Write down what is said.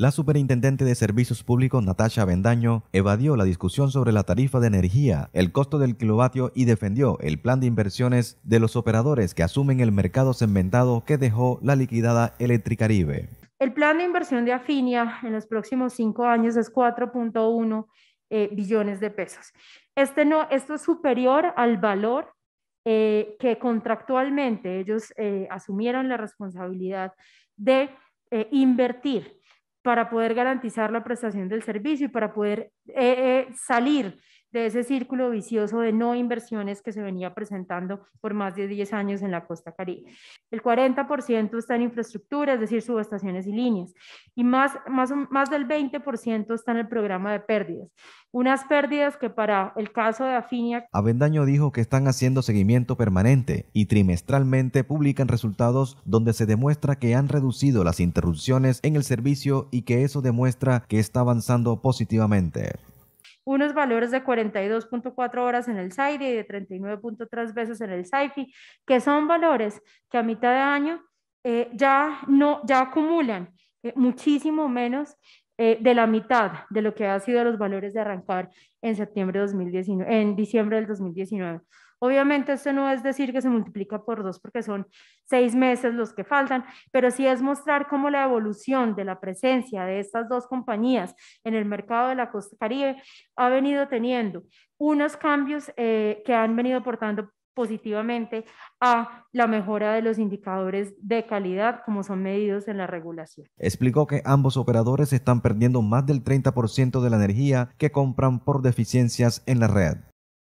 La superintendente de Servicios Públicos, Natasha Bendaño, evadió la discusión sobre la tarifa de energía, el costo del kilovatio y defendió el plan de inversiones de los operadores que asumen el mercado cementado que dejó la liquidada Electricaribe. El plan de inversión de Afinia en los próximos cinco años es 4.1 eh, billones de pesos. Este no, esto es superior al valor eh, que contractualmente ellos eh, asumieron la responsabilidad de invertir para poder garantizar la prestación del servicio y para poder eh, eh, salir de ese círculo vicioso de no inversiones que se venía presentando por más de 10 años en la costa caribe. El 40% está en infraestructura, es decir, subestaciones y líneas, y más, más, más del 20% está en el programa de pérdidas. Unas pérdidas que para el caso de Afinia... Avendaño dijo que están haciendo seguimiento permanente y trimestralmente publican resultados donde se demuestra que han reducido las interrupciones en el servicio y que eso demuestra que está avanzando positivamente unos valores de 42.4 horas en el SAIRI y de 39.3 veces en el SAIFI, que son valores que a mitad de año eh, ya, no, ya acumulan eh, muchísimo menos eh, de la mitad de lo que ha sido los valores de arrancar en septiembre 2019, en diciembre del 2019. Obviamente esto no es decir que se multiplica por dos porque son seis meses los que faltan, pero sí es mostrar cómo la evolución de la presencia de estas dos compañías en el mercado de la costa caribe ha venido teniendo unos cambios eh, que han venido portando positivamente a la mejora de los indicadores de calidad como son medidos en la regulación. Explicó que ambos operadores están perdiendo más del 30% de la energía que compran por deficiencias en la red.